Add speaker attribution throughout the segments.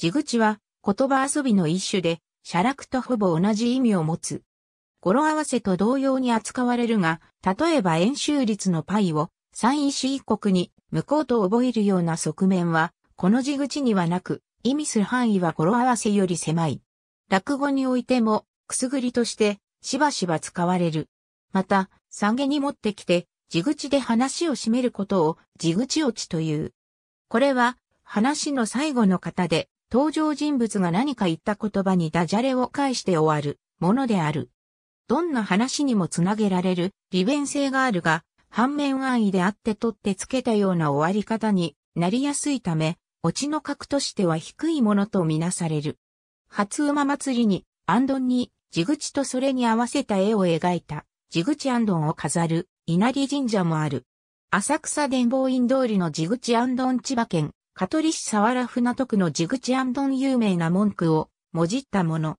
Speaker 1: 地口は言葉遊びの一種で、写楽とほぼ同じ意味を持つ。語呂合わせと同様に扱われるが、例えば円周率の π を三位四一国に向こうと覚えるような側面は、この地口にはなく、意味する範囲は語呂合わせより狭い。落語においても、くすぐりとして、しばしば使われる。また、下げに持ってきて、地口で話を締めることを、地口落ちという。これは、話の最後の方で、登場人物が何か言った言葉にダジャレを返して終わるものである。どんな話にもつなげられる利便性があるが、反面安易であって取ってつけたような終わり方になりやすいため、オチの格としては低いものとみなされる。初馬祭りに、アンドンに、地口とそれに合わせた絵を描いた、地口アンドンを飾る、稲荷神社もある。浅草伝法院通りの地口アンドン千葉県、香取市沢ナ船徳のジグチ・アンドン有名な文句を、もじったもの。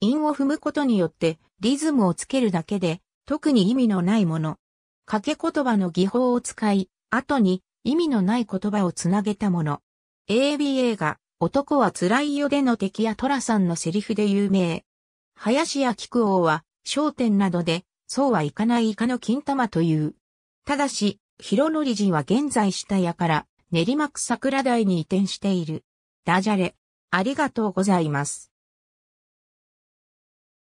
Speaker 1: 韻を踏むことによって、リズムをつけるだけで、特に意味のないもの。掛け言葉の技法を使い、後に意味のない言葉をつなげたもの。ABA が、男は辛いよでの敵や寅さんのセリフで有名。林家菊王は、商店などで、そうはいかないイカの金玉という。ただし、広則寺は現在下屋から、練馬区桜台に移転している。ダジャレ。ありがとうございます。